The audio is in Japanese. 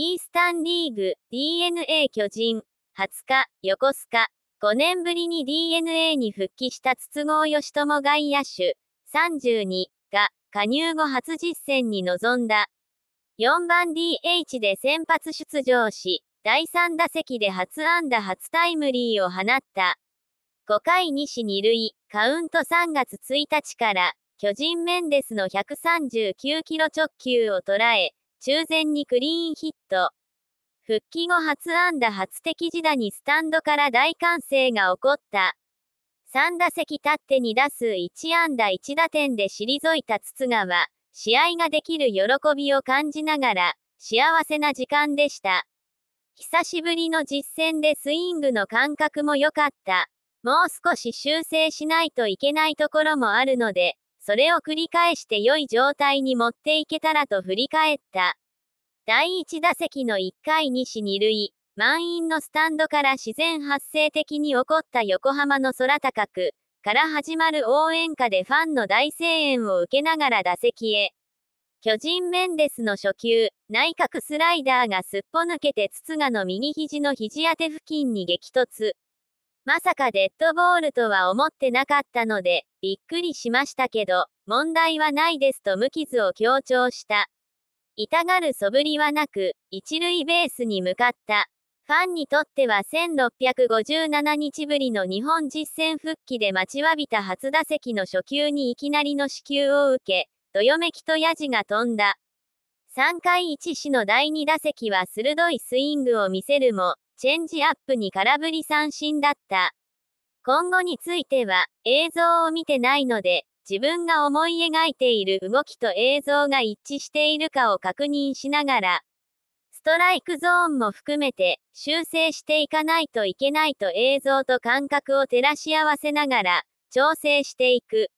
イースタンリーグ、DNA 巨人、20日、横須賀、5年ぶりに DNA に復帰した筒香義智外野手、32が、加入後初実戦に臨んだ。4番 DH で先発出場し、第3打席で初安打初タイムリーを放った。5回西2塁、カウント3月1日から、巨人メンデスの139キロ直球を捉え、中前にクリーンヒット。復帰後初安打初敵時打にスタンドから大歓声が起こった。3打席立って2打数1安打1打点で退いた筒川、試合ができる喜びを感じながら、幸せな時間でした。久しぶりの実戦でスイングの感覚も良かった。もう少し修正しないといけないところもあるので、それを繰り返して良い状態に持っていけたらと振り返った。第1打席の1回に死2塁、満員のスタンドから自然発生的に起こった横浜の空高く、から始まる応援歌でファンの大声援を受けながら打席へ。巨人メンデスの初球、内角スライダーがすっぽ抜けて筒香の右肘の肘当て付近に激突。まさかデッドボールとは思ってなかったので、びっくりしましたけど、問題はないですと無傷を強調した。痛がる素振りはなく、一塁ベースに向かった。ファンにとっては1657日ぶりの日本実戦復帰で待ちわびた初打席の初球にいきなりの支給を受け、どよめきとやじが飛んだ。3回1死の第2打席は鋭いスイングを見せるも、チェンジアップに空振り三振だった。今後については、映像を見てないので、自分が思い描いている動きと映像が一致しているかを確認しながら、ストライクゾーンも含めて修正していかないといけないと映像と感覚を照らし合わせながら調整していく。